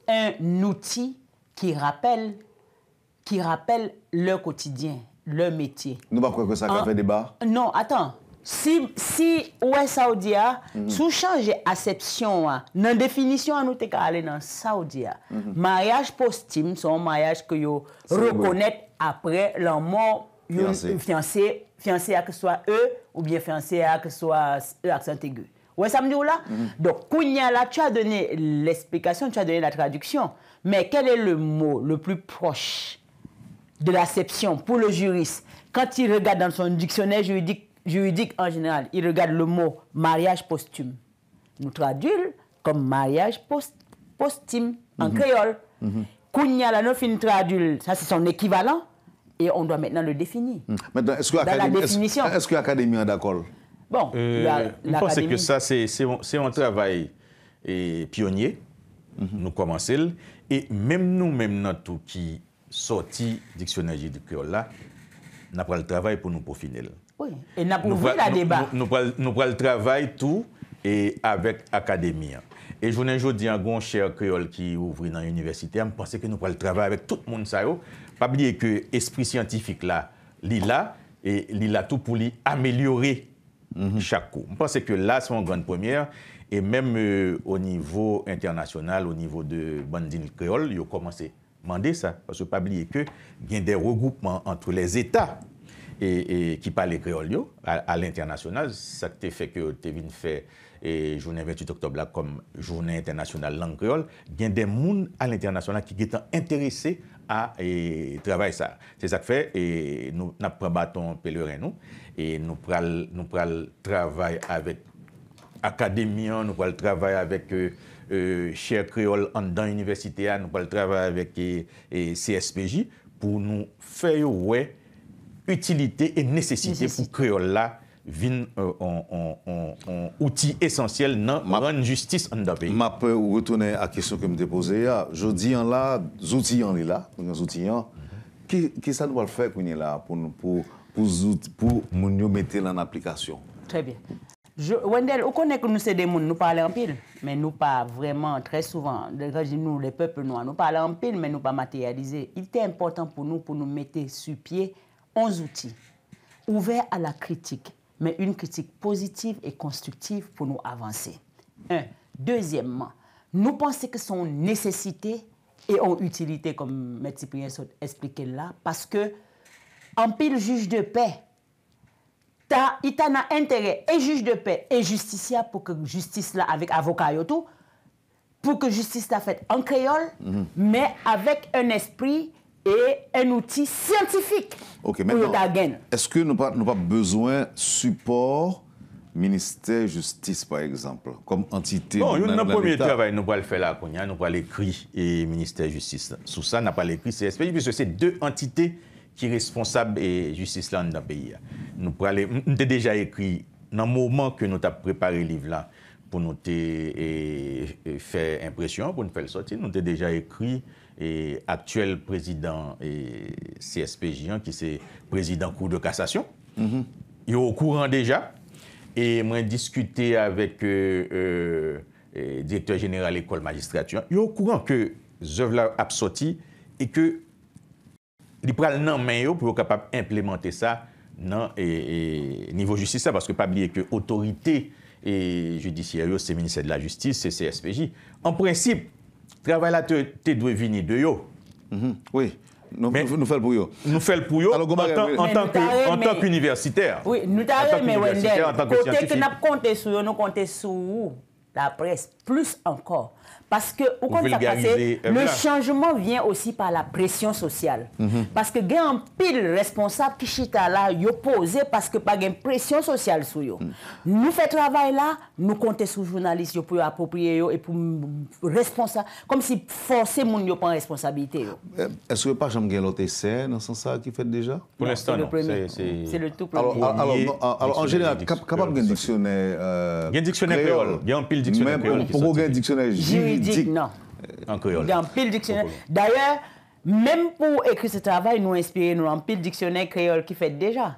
un outil qui rappelle qui rappellent leur quotidien, leur métier. Nous pas que ça a fait débat Non, attends. Si, si ouais, Saoudia, mhm. sous change acception, dans la définition, nous sommes aller dans Saoudia. Mm -hmm. Mariage posthume, c'est un mariage que yo reconnaît après la mort fiancé. fiancé, fiancé à que soit eux ou bien fiancé à que soit eux accent aigu. Ouais, ça me dit là? Mhm. Donc, Kounia, là, tu as donné l'explication, tu as donné la traduction. Mais quel est le mot le plus proche de l'acception pour le juriste. Quand il regarde dans son dictionnaire juridique, juridique en général, il regarde le mot mariage posthume. Nous traduisons comme mariage post posthume en mhm. créole. Kounya mm -hmm. ça c'est son équivalent et on doit maintenant le définir. Mhm. Maintenant, est-ce que l'Académie est, est d'accord Bon, je euh, pense que ça c'est un travail et pionnier. Mhm. Nous commençons et même nous, même notre qui Soti diksyonerji di kreol la, na pral travay pou nou pou finel. Oui, e na pou vou la debat. Nou pral travay tou e avèk akademiyan. E jounen joudi an goun chèr kreol ki ouvri nan yon universite, an m'pense ke nou pral travay avèk tout moun sa yo, pa bli e ke espri scientifik la, li la, e li la tou pou li amelyore mhm. chakou. M'pense ke la son gwen pwemyer e mèm o euh, nivou internasyonal, o nivou de bandin kreol, yo komanse Mande sa, pa se pa bliye ke gen de regoupman antre les etat ki pale greolyo al internasyonal. Sa te fe ke te vin fe jounen 28 oktob la kom jounen internasyonal lan greol, gen de moun al internasyonal ki gen tan enterese a trabay sa. Se sa te fe, nou nap pran baton peler en nou, nou pral trabay avet akademiyon, nou pral trabay avet... Euh, che kreol an dan universite an, nou pal travè avèk e CSPJ pou nou fè yon wè utilite e nesesite pou kreol la vin an euh, outi esensyel nan ren justis an da pe. Ma pe wè tounè a kesyon kem depose ya, ah, jodi an la, zouti an li la, kwenye zouti an, ki sa dwal fè kwenye la pou moun yo mette lan aplikasyon? Trè bien. Wendell, on connaît que nous, c'est des mondes, nous parlons en pile, mais nous pas vraiment très souvent. nous, les peuples noirs, nous parlons en pile, mais nous pas matérialiser. Il était important pour nous, pour nous mettre sur pied 11 outils ouverts à la critique, mais une critique positive et constructive pour nous avancer. Deuxièmement, nous pensons que son nécessité et ont utilité, comme M. Cyprien expliquait là, parce que en pile juge de paix, Ita nan entere e juj de pe, e justisia pou ke justice la avek avokayotou, pou ke justice la fet an kreyol, mhm. me avek an espri e an outi siyantifik pou yo ta gen. Ok, maintenant, eske nou pa bezwen support Ministère Justice, par exemple, kom entite? Bon, non, nou pou mi eti avay nou pa l'fè la konya, nou pa l'ekri et Ministère Justice. Sousan nan pa l'ekri, se espri, pou se se de entite... qui est responsable et justice là dans le pays. Nous avons déjà écrit, dans le moment que nous avons préparé le livre là, pour nous eh, eh, faire impression, pour nous faire sortir, nous avons déjà écrit et eh, actuel président et CSPJ, qui est président Cour de cassation. Mm-hmm. Il est au courant déjà. Et moi, discuté avec le euh, euh, directeur général de l'école magistrature. Il est au courant que œuvre là a sorti et que li pral nan men yo pou yo kapap implemente sa nan e, e nivou justice sa paske pa blye ke otorite e judiciaryo se minister de la justice, se CSPJ. En prinsip, travay la te dwe vini de yo. Mm-hmm. Oui, nou fel pou yo. Nou fel pou yo en tank universiter. Oui, nou tare men wenden, kote ki nap konte sou yo, nou konte sou yo. la presse, plus encore. Parce que, au compte ça euh, le changement vient aussi par la pression sociale. Mhm. Parce que, il y a un pile responsable qui chita là, yo posé parce que pas une pression sociale sur yo. Mhm. Nous Nous fait travail là, nous comptons sur journalistes pour approprier yo et pour responsable, comme si forcer moun yo pas responsabilité. Eh, est-ce que pas jamais l'autre essai dans ce sens qui fait déjà? Pour l'instant, C'est le, tout Alors, en général, capable êtes dictionnaire. Euh, il y dictionnaire créole, pile même pour aucun dictionnaire juridique. non. En créole. D'ailleurs, même pour écrire ce travail, nous inspirer nous en pile dictionnaire créole qui fait déjà.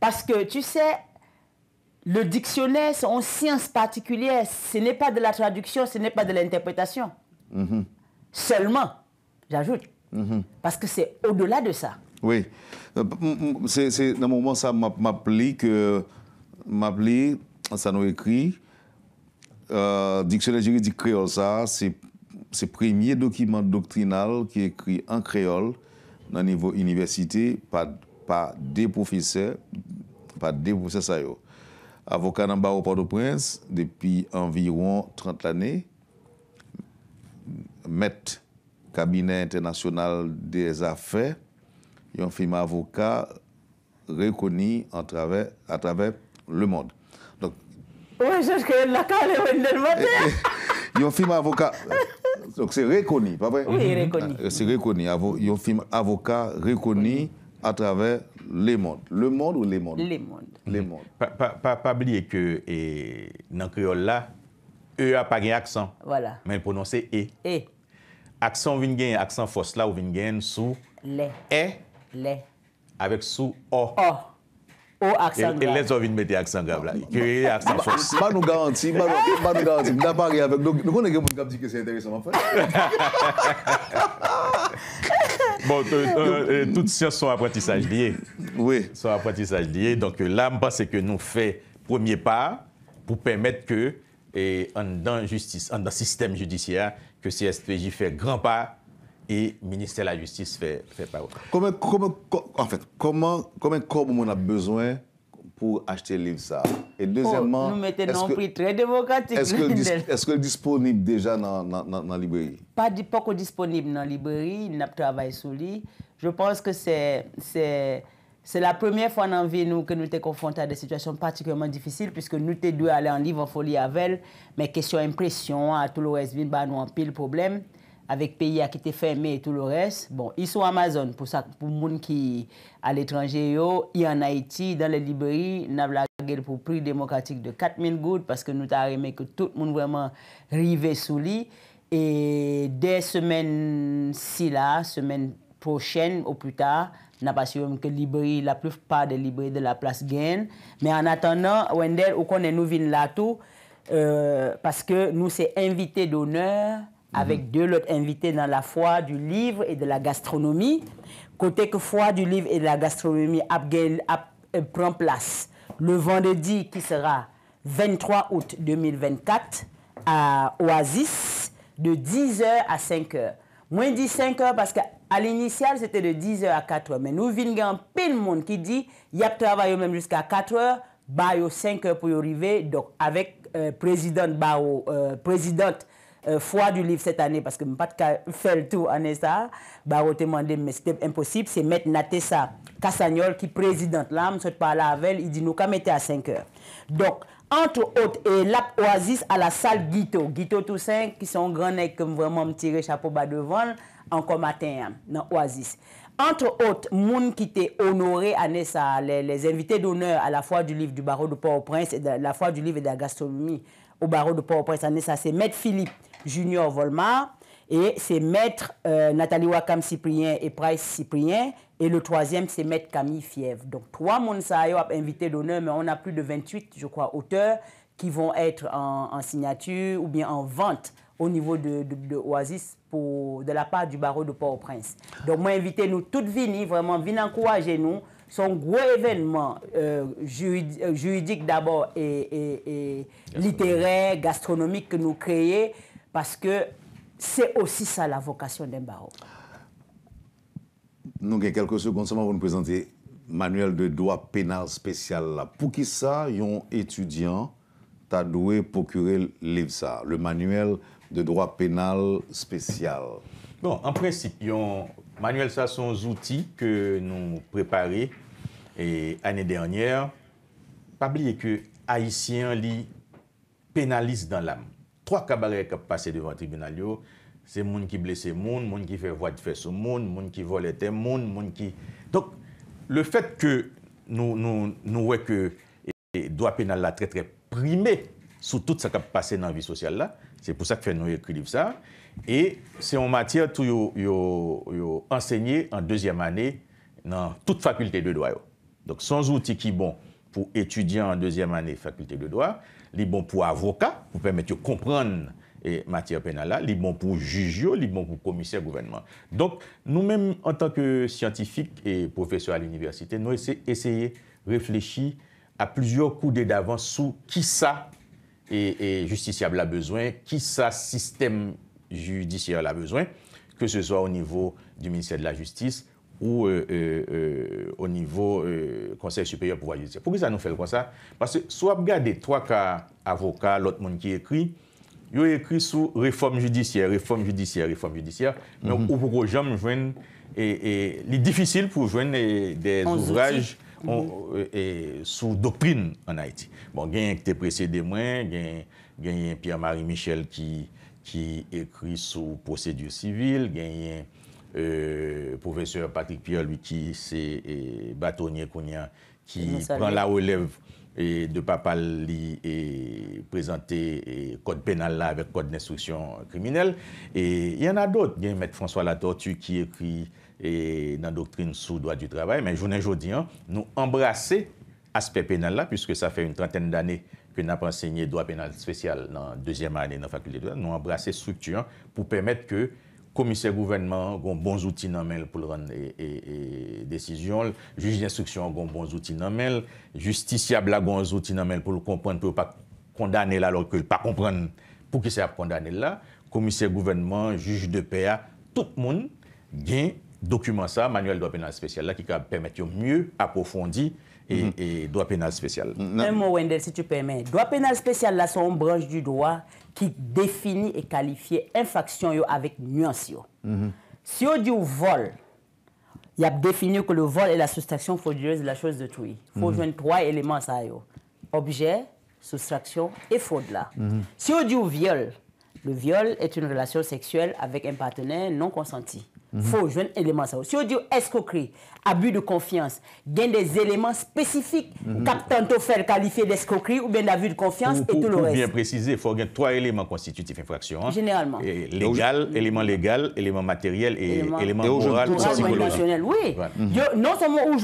Parce que tu sais, le dictionnaire, c'est une science particulière. Ce n'est pas de la traduction, ce n'est pas de l'interprétation. Mm-hmm. Seulement, j'ajoute. Mm-hmm. Parce que c'est au-delà de ça. Oui. Euh, c'est dans moment ça m'applique, m'applique, ça nous écrit, Euh, Diksyonel juridik kreol sa, se premye dokiman doktrinal ki ekri an kreol nan nivou universite pa depo fise sayo. Avoka nan Baro Pado Prince, depi anviron 30 ane, met Kabinet Internasyonal des Afers, yon firme avoka rekoni atrave le mod. Eh, eh, yon film avokat Se rekoni Yon film avokat rekoni A traver le monde Le monde ou le monde Le monde Pabliye ke nan kriol la E apage aksan Men prononse e Aksan vingene Sou E Ou Ou aksan grav. E lèz ouvi nou mette aksan grav la. I kreye aksan choksi. Ma nou garanti. Ma nou garanti. Mna pari avek. Nou konen gen Mounkab di ke se enteresan wap fè. Bon, e, tout siòs son apratisaj liye. Oui. Son apratisaj liye. Donk la mba se ke nou fè premier pa pou pèmèt ke e, an dan sistèm judisyè ke CSPJ fè gran pa E Ministè la Justice fè parou. Komen komon an bezwen pou achte liv sa? E dezenman, eske disponib dejan nan librai? Pa di poko disponib nan librai, nan ap travay sou li. Je pense ke se la premier fwa nan vi nou ke nou te konfonte a de sitwasyon patikouyman difisil piske nou te dwe ale an liv an foli avel, men kesyon impresyon a tou lo es vin ba nou an pil probleme. avec pays qui était fermé et tout le reste. Bon, ils sont Amazon pour ça, pour monde qui à l'étranger, a en Haïti, dans les librairies, nous avons pour prix démocratique de 4000 gouttes parce que nous avons aimé que tout le monde vraiment rivé sous lit Et des semaines si là, semaine prochaine ou plus tard, n'a pas sûr que librairie, la plupart des librairies de la place gagnent. Mais en attendant, Wendell, ou connaît nous là tout, euh, parce que nous sommes invités d'honneur avec mhm. deux autres invités dans la foi du livre et de la gastronomie. Côté que foi du livre et de la gastronomie euh, prend place le vendredi qui sera 23 août 2024 à Oasis de 10h à 5h. Moins dis 5h parce qu'à l'initial c'était de 10h à 4h. Mais nous peu de monde qui dit il y a travaillé même jusqu'à 4h, bah 5h pour y arriver. Donc avec euh, présidente, euh, présidente euh, du livre cette année parce que pas fait le tour en ça bah, demandé mais c'était impossible c'est mettre Natessa Cassagnol qui présidente là me souhaite parler avec elle il dit nous quand mettre à 5 heures donc entre autres et l'Oasis à la salle Guito Guito Toussaint qui sont grands nez comme vraiment me tirer chapeau bas devant encore matin hein, dans Oasis entre autres, monde qui t'est honoré à les, invités d'honneur à la fois du livre du barreau de Port-au-Prince et de la fois du livre et de la gastronomie au barreau de Port-au-Prince à c'est Maître Philippe Junior Volmar. Et c'est maître euh, Nathalie Wakam Cyprien et Price Cyprien. Et le troisième, c'est maître Camille Fièvre. Donc, trois Monsayo a invité d'honneur, mais on a plus de 28, je crois, auteurs qui vont être en, signature ou bien en vente au niveau de, de, Oasis pour, de la part du barreau de Port-au-Prince. Donc, moi, invité, nous toutes venir, vraiment, venez encourager nous. Son gros événement euh, euh, juridique d'abord et, et, littéraire, gastronomique que nous créons parce que c'est aussi ça la vocation d'un baroque. Donc, il y a quelques secondes, ça va vous nous présenter le manuel de droit pénal spécial. Pour qui ça, il y a un étudiant qui a dû procurer l'EFSA, le manuel de droit pénal spécial. Bon, en principe, il y a un manuel, ça sont des outils que nous avons préparé l'année dernière. Il n'y a pas de blé que l'haïtien pénalise dans l'âme. Tro kabarek ap pase devan tribunal yo, se moun ki blese moun, moun ki fe vwa de fese moun, moun ki vo le tem moun, moun ki... Donk, le fet ke nou weke e do apenal la tre tre primè sou tout sa kap pase nan vi sosyal la, se pou sa ke fe nou ye krediv sa, e se yon matir tou yo ensegne an deuxième ane nan tout fakulte de doyo. Donk, son zouti ki bon pou etudyan an deuxième ane fakulte de doyo, li bon pou avoka pou pèmètyou komprèn e, matyè penala, li bon pou jujyo, li bon pou komisyè gouvernement. Donk nou mèm an tanke siyantifik e profesyon al-universite, nou eseye reflechi a plusieurs koude davans sou ki sa e, e, justisyab la bezwen, ki sa sistem judisyè la bezwen, ke se so a ou nivou di minisyè de la justis, ou o nivou konseil supérieur pouwa judicia. Pouke sa nou fèr pou sa? Pase sou ap gade 3K avokat, lot moun ki ekri, yo ekri sou reforme judicia, reforme judicia, reforme judicia, mè mm-hmm. ou poukou jom jwen, li difícil pou jwen des ouvrages mm-hmm. euh, sou doprin an Haiti. Bon, gen yon ekte presèdè mwen, gen yon Pierre-Marie Michel ki ekri sou posèdiu sivil, gen yon le euh, professeur Patrick Pierre, lui, qui c'est euh, bâtonnier qui prend la relève de papa et présenter code pénal là avec code d'instruction criminelle et il y en a d'autres bien mettre François Latortu qui écrit et dans doctrine sous droit du travail mais journée aujourd'hui hein, nous embrasser aspect pénal là puisque ça fait une trentaine d'années que nous pas enseigné droit pénal spécial dans la deuxième année dans la faculté de droit, nous embrasser structure hein, pour permettre que Komise gouvenman goun bon zouti nanmel pou l'on e desisyon. Juj di instruksyon goun bon zouti nanmel. Justisia blagoun zouti bon nanmel pou l'on kompren pou l'on pa kondanel alol ke l'on pa kompren pou ki se ap kondanel la. Komise gouvenman, juj de PA, tout moun gen dokumen sa, manuel doa penal spesyal la ki ka pemet yon mye, apofondi e mm-hmm. doa penal spesyal. Mwen Mouwende, si tu pemet, doa penal spesyal la son branj du doa... qui définit et qualifie infraction avec nuance. Mhm. Si on dit vol, il y a défini que le vol est la soustraction frauduleuse de la chose tout. Il faut mhm. joindre trois éléments ça. Objet, soustraction et fraude là. Mhm. Si on dit viol, le viol est une relation sexuelle avec un partenaire non consenti il mhm. faut un élément Si on dit escroquerie, abus de confiance, gain des éléments spécifiques mhm. qui tantôt faire qualifier d'escroquerie ou bien d'abus de confiance et tout le reste. Pour bien préciser, il faut avoir trois éléments constitutifs infraction. Hein. Généralement. légal, élément légal, élément matériel et élément, moral, Oui. non seulement on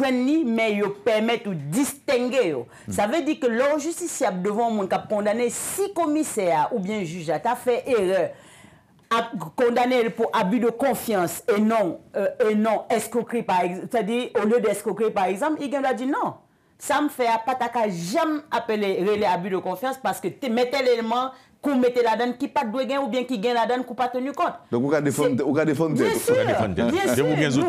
mais ils permettent de distinguer. Mm. Ça veut dire que le justiciable devant mon cap, qui a condamné six commissaires ou bien juge a fait erreur condamner pour abus de confiance et non, euh, et non escroquerie, par exemple. C'est-à-dire, au lieu d'escroquerie, par exemple, il a dit non. Ça me fait pas jamais appeler les abus de confiance parce que tu mettais l'élément qu'on mettait la donne qui pas gagner ou bien qui gagne la donne qu'on pas tenu compte. Donc, vous défendre, vous défendre. Bien sûr,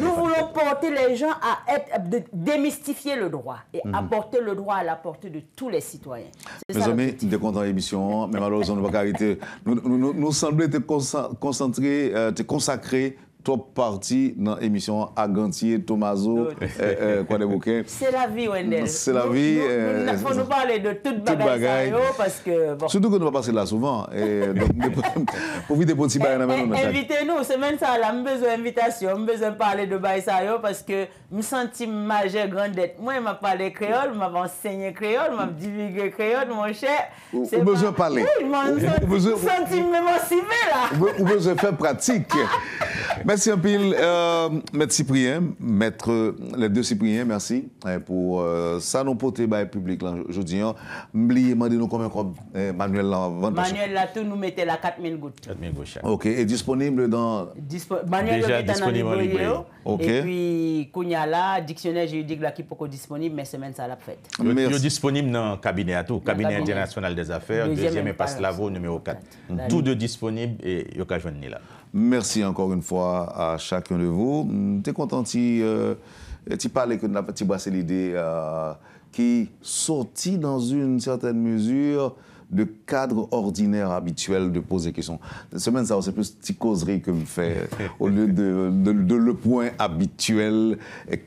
Nous voulons, porter les gens à être, démystifier le droit et mhm. apporter le droit à la portée de tous les citoyens. Mes amis, nous sommes l'émission, mais malheureusement, nous ne pas concentrer, te consacrer To parti nan emisyon Agantye, Tomazo, eh, eh, Kwanemouke. Se la vi, Wendel. Se la vi. Fon nou pale de tout bagay. Soutou kon nou pa pase la souvan. Evite eh, nou, semen sa la, mbezou evitasyon, mbezou pale de bagay sa yo, paske mbezou senti maje grandet. Mwen mba pale kreol, mba vansenye kreol, mba mdivige kreol, mwen chè. Mbezou pale. Mbezou senti mbezou sibe la. Mbezou fè pratik. Mbezou fè pratik. Syampil, euh, Mèd Cyprien Mèd, lèd de Cyprien, mèrsi eh, pou sa euh, nou pote baye publik lan joudiyan mbliye mande nou konwen kon, eh, Manuel Manuel lato nou mette la 4 min gout 4 min gout chak Ok, e disponible dan Manuel lopite nan libreyo e pi kounya la, diksyonè jè yu digla ki poko disponible mè semen sa la pfète Yo disponible nan kabine ato, kabine internasyonal des afèr 2e paslavo, nèmè o 4 Tout de disponible yo kajwen nè la Merci encore une fois à chacun de vous. suis content de euh, parler que de la petite l'idée euh, qui sortit dans une certaine mesure de cadre ordinaire habituel de poser question. Cette semaine, ça, c'est plus petite causerie que me fait au lieu de, le point habituel.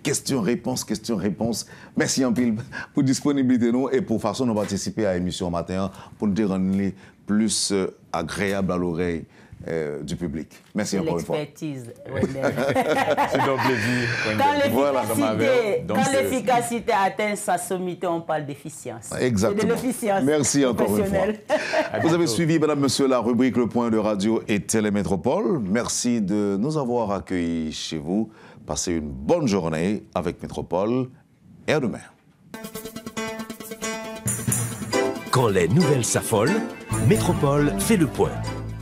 Question-réponse, question-réponse. Merci en pile pour disponibilité nous et pour façon de participer à l'émission matin pour nous rendre plus euh, agréable à l'oreille. Euh, du public. Merci encore une fois. L'expertise, C'est donc plaisir. Quand l'efficacité atteint sa sommité, on parle d'efficience. Exactement. De l'efficience Merci encore une fois. Vous avez suivi, madame, monsieur, la rubrique Le Point de Radio et Télémétropole. Merci de nous avoir accueillis chez vous. Passez une bonne journée avec Métropole et à demain. Quand les nouvelles s'affolent, Métropole fait le point.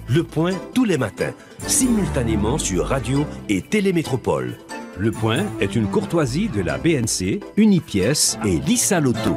Le Point tous les matins, simultanément sur Radio et Télémétropole. Le Point est une courtoisie de la BNC, Unipièce et Lisa Lotto.